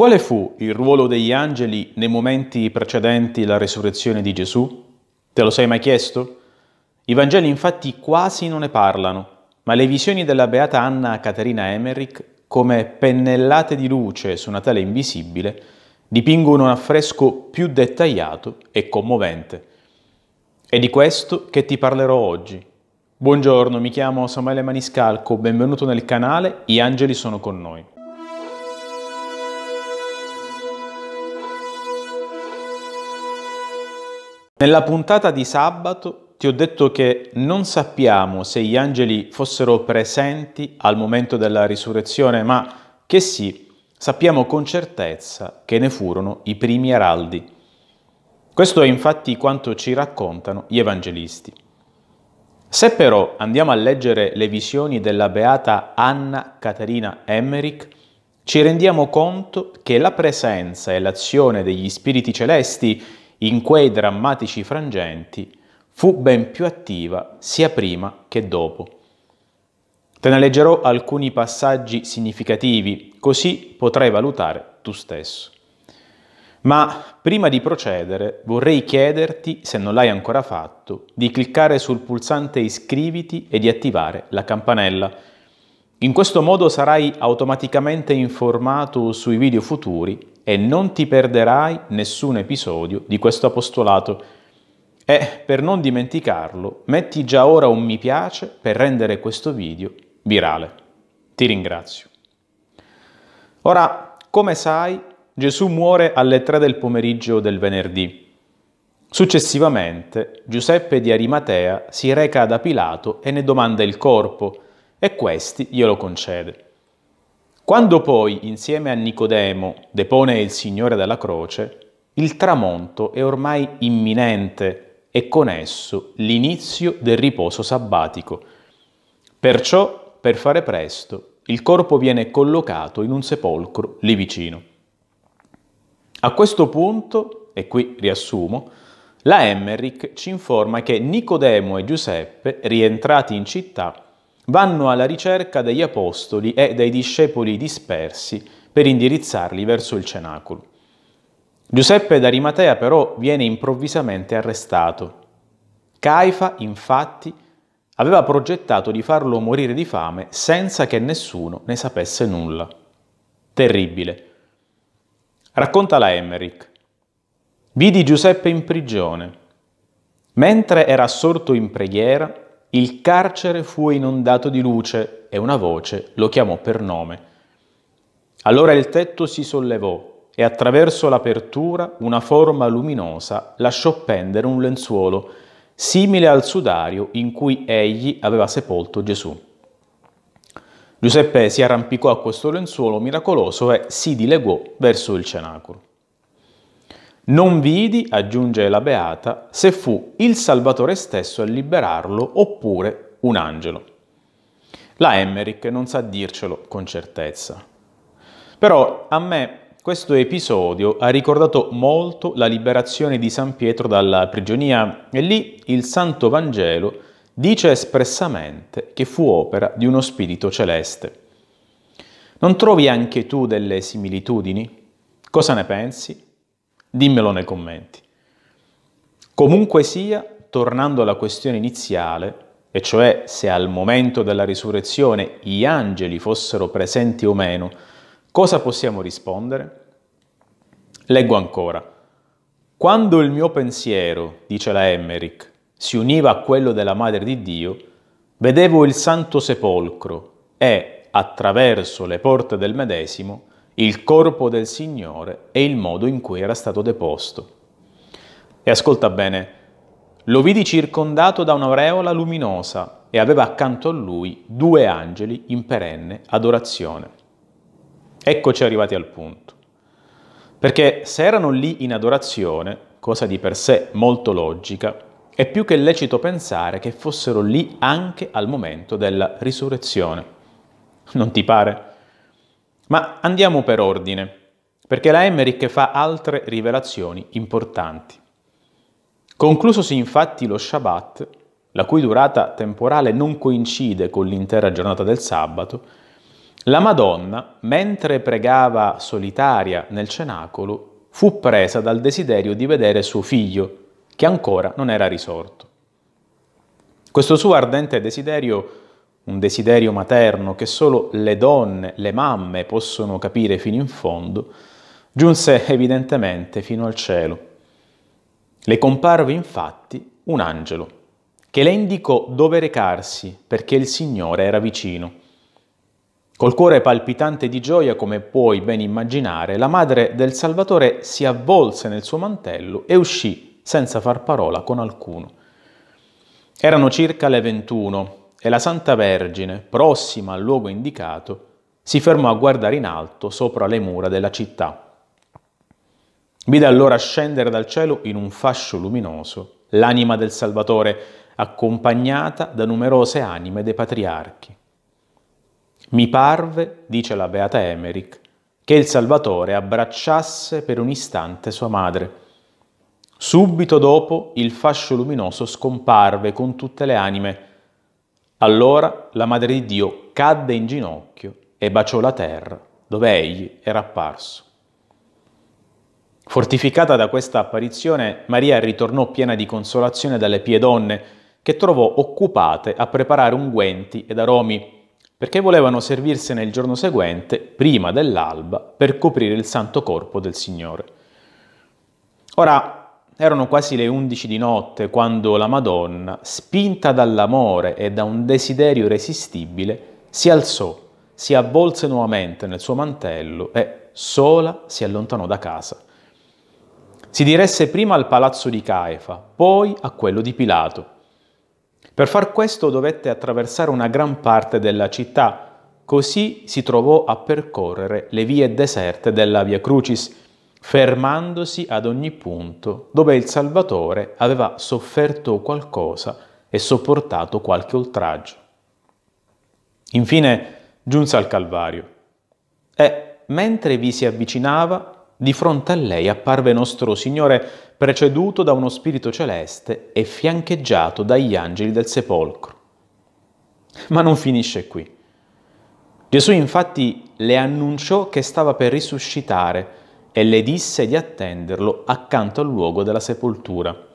Quale fu il ruolo degli angeli nei momenti precedenti la resurrezione di Gesù? Te lo sei mai chiesto? I Vangeli infatti quasi non ne parlano, ma le visioni della beata Anna Caterina Emmerich, come pennellate di luce su una tela invisibile, dipingono un affresco più dettagliato e commovente. È di questo che ti parlerò oggi. Buongiorno, mi chiamo Samuele Maniscalco, benvenuto nel canale I Angeli sono con noi. Nella puntata di sabato ti ho detto che non sappiamo se gli angeli fossero presenti al momento della risurrezione, ma che sì, sappiamo con certezza che ne furono i primi araldi. Questo è infatti quanto ci raccontano gli evangelisti. Se però andiamo a leggere le visioni della beata Anna Caterina Emmerich, ci rendiamo conto che la presenza e l'azione degli spiriti celesti in quei drammatici frangenti fu ben più attiva sia prima che dopo. Te ne leggerò alcuni passaggi significativi, così potrai valutare tu stesso. Ma prima di procedere vorrei chiederti, se non l'hai ancora fatto, di cliccare sul pulsante iscriviti e di attivare la campanella. In questo modo sarai automaticamente informato sui video futuri e non ti perderai nessun episodio di questo apostolato. E per non dimenticarlo, metti già ora un mi piace per rendere questo video virale. Ti ringrazio. Ora, come sai, Gesù muore alle 3 del pomeriggio del venerdì. Successivamente, Giuseppe di Arimatea si reca da Pilato e ne domanda il corpo, e questi glielo concede. Quando poi, insieme a Nicodemo, depone il Signore dalla croce, il tramonto è ormai imminente e con esso l'inizio del riposo sabbatico. Perciò, per fare presto, il corpo viene collocato in un sepolcro lì vicino. A questo punto, e qui riassumo, la Emmerich ci informa che Nicodemo e Giuseppe, rientrati in città, vanno alla ricerca degli apostoli e dei discepoli dispersi per indirizzarli verso il cenacolo. Giuseppe d'Arimatea però viene improvvisamente arrestato. Caifa, infatti, aveva progettato di farlo morire di fame senza che nessuno ne sapesse nulla. Terribile. Racconta la Emmerich. Vidi Giuseppe in prigione. Mentre era assorto in preghiera, il carcere fu inondato di luce e una voce lo chiamò per nome. Allora il tetto si sollevò e attraverso l'apertura una forma luminosa lasciò pendere un lenzuolo simile al sudario in cui egli aveva sepolto Gesù. Giuseppe si arrampicò a questo lenzuolo miracoloso e si dileguò verso il cenacolo. Non vidi, aggiunge la beata, se fu il Salvatore stesso a liberarlo oppure un angelo. La Emmerich non sa dircelo con certezza. Però a me questo episodio ha ricordato molto la liberazione di San Pietro dalla prigionia e lì il Santo Vangelo dice espressamente che fu opera di uno spirito celeste. Non trovi anche tu delle similitudini? Cosa ne pensi? Dimmelo nei commenti. Comunque sia, tornando alla questione iniziale, e cioè se al momento della risurrezione gli angeli fossero presenti o meno, cosa possiamo rispondere? Leggo ancora. Quando il mio pensiero, dice la Emmerich, si univa a quello della Madre di Dio, vedevo il Santo Sepolcro e, attraverso le porte del medesimo, il corpo del Signore e il modo in cui era stato deposto. E ascolta bene, lo vidi circondato da un'aureola luminosa e aveva accanto a lui due angeli in perenne adorazione. Eccoci arrivati al punto. Perché se erano lì in adorazione, cosa di per sé molto logica, è più che lecito pensare che fossero lì anche al momento della risurrezione. Non ti pare? Ma andiamo per ordine, perché la Emmerich fa altre rivelazioni importanti. Conclusosi infatti lo Shabbat, la cui durata temporale non coincide con l'intera giornata del sabato, la Madonna, mentre pregava solitaria nel cenacolo, fu presa dal desiderio di vedere suo figlio, che ancora non era risorto. Questo suo ardente desiderio un desiderio materno che solo le donne, le mamme possono capire fino in fondo, giunse evidentemente fino al cielo. Le comparve infatti un angelo, che le indicò dove recarsi perché il Signore era vicino. Col cuore palpitante di gioia, come puoi ben immaginare, la madre del Salvatore si avvolse nel suo mantello e uscì senza far parola con alcuno. Erano circa le 21 e la Santa Vergine, prossima al luogo indicato, si fermò a guardare in alto sopra le mura della città. Vide allora scendere dal cielo in un fascio luminoso l'anima del Salvatore, accompagnata da numerose anime dei patriarchi. Mi parve, dice la beata Emeric, che il Salvatore abbracciasse per un istante sua madre. Subito dopo il fascio luminoso scomparve con tutte le anime allora la Madre di Dio cadde in ginocchio e baciò la terra dove egli era apparso. Fortificata da questa apparizione, Maria ritornò piena di consolazione dalle pie donne, che trovò occupate a preparare unguenti ed aromi perché volevano servirsene il giorno seguente, prima dell'alba, per coprire il santo corpo del Signore. Ora, erano quasi le undici di notte quando la Madonna, spinta dall'amore e da un desiderio irresistibile, si alzò, si avvolse nuovamente nel suo mantello e, sola, si allontanò da casa. Si diresse prima al palazzo di Caifa, poi a quello di Pilato. Per far questo dovette attraversare una gran parte della città, così si trovò a percorrere le vie deserte della Via Crucis, fermandosi ad ogni punto dove il Salvatore aveva sofferto qualcosa e sopportato qualche oltraggio. Infine giunse al Calvario e, mentre vi si avvicinava, di fronte a lei apparve nostro Signore preceduto da uno spirito celeste e fiancheggiato dagli angeli del sepolcro. Ma non finisce qui. Gesù infatti le annunciò che stava per risuscitare e le disse di attenderlo accanto al luogo della sepoltura.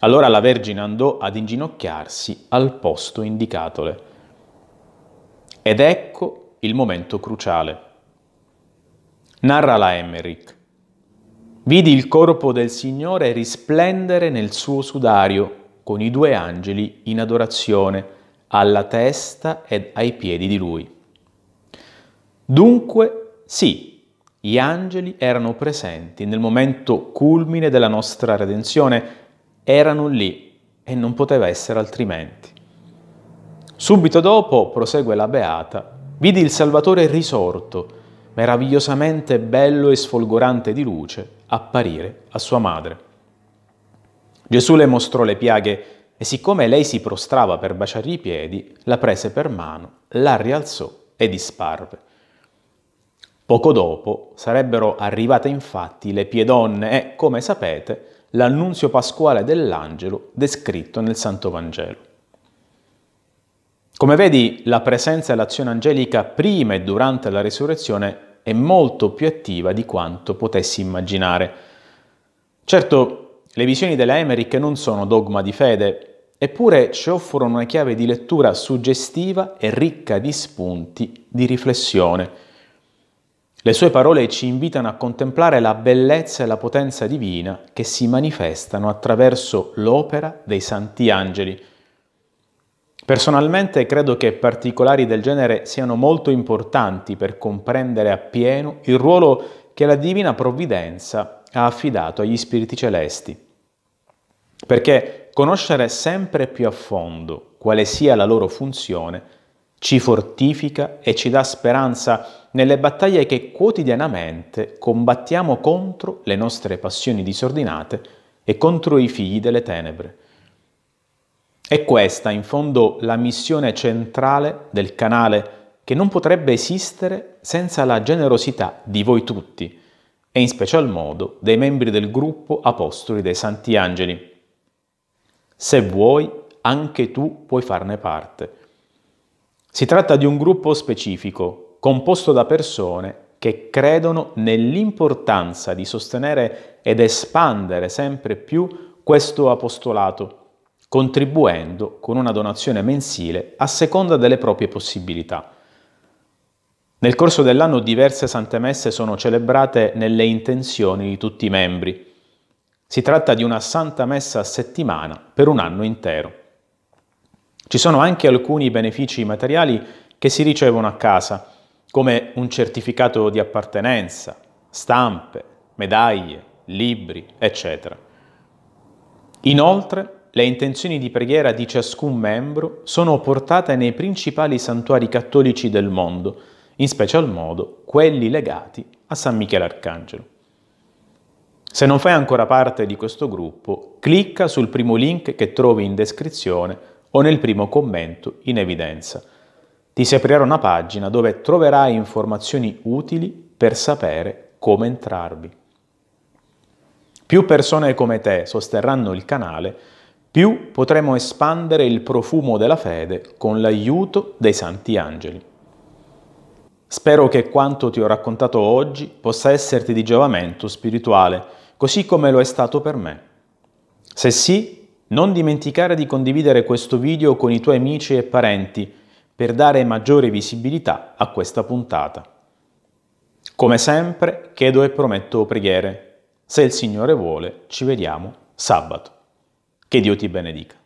Allora la Vergine andò ad inginocchiarsi al posto indicatole. Ed ecco il momento cruciale. Narra la Emmerich. Vidi il corpo del Signore risplendere nel suo sudario con i due angeli in adorazione alla testa ed ai piedi di lui. Dunque, sì, gli angeli erano presenti nel momento culmine della nostra redenzione, erano lì e non poteva essere altrimenti. Subito dopo, prosegue la Beata, vidi il Salvatore risorto, meravigliosamente bello e sfolgorante di luce, apparire a sua madre. Gesù le mostrò le piaghe e siccome lei si prostrava per baciargli i piedi, la prese per mano, la rialzò e disparve. Poco dopo sarebbero arrivate infatti le donne e, come sapete, l'annunzio pasquale dell'angelo descritto nel Santo Vangelo. Come vedi, la presenza e l'azione angelica prima e durante la risurrezione è molto più attiva di quanto potessi immaginare. Certo, le visioni della Emerick non sono dogma di fede, eppure ci offrono una chiave di lettura suggestiva e ricca di spunti di riflessione le sue parole ci invitano a contemplare la bellezza e la potenza divina che si manifestano attraverso l'opera dei santi angeli. Personalmente credo che particolari del genere siano molto importanti per comprendere appieno il ruolo che la divina provvidenza ha affidato agli spiriti celesti. Perché conoscere sempre più a fondo quale sia la loro funzione ci fortifica e ci dà speranza nelle battaglie che quotidianamente combattiamo contro le nostre passioni disordinate e contro i figli delle tenebre. È questa, in fondo, la missione centrale del canale che non potrebbe esistere senza la generosità di voi tutti, e in special modo dei membri del gruppo Apostoli dei Santi Angeli. Se vuoi, anche tu puoi farne parte si tratta di un gruppo specifico, composto da persone che credono nell'importanza di sostenere ed espandere sempre più questo apostolato, contribuendo con una donazione mensile a seconda delle proprie possibilità. Nel corso dell'anno diverse sante messe sono celebrate nelle intenzioni di tutti i membri. Si tratta di una santa messa a settimana per un anno intero. Ci sono anche alcuni benefici materiali che si ricevono a casa, come un certificato di appartenenza, stampe, medaglie, libri, eccetera. Inoltre, le intenzioni di preghiera di ciascun membro sono portate nei principali santuari cattolici del mondo, in special modo quelli legati a San Michele Arcangelo. Se non fai ancora parte di questo gruppo, clicca sul primo link che trovi in descrizione o nel primo commento in evidenza. Ti si aprirà una pagina dove troverai informazioni utili per sapere come entrarvi. Più persone come te sosterranno il canale, più potremo espandere il profumo della fede con l'aiuto dei santi angeli. Spero che quanto ti ho raccontato oggi possa esserti di giovamento spirituale, così come lo è stato per me. Se sì, non dimenticare di condividere questo video con i tuoi amici e parenti per dare maggiore visibilità a questa puntata. Come sempre, chiedo e prometto preghiere. Se il Signore vuole, ci vediamo sabato. Che Dio ti benedica.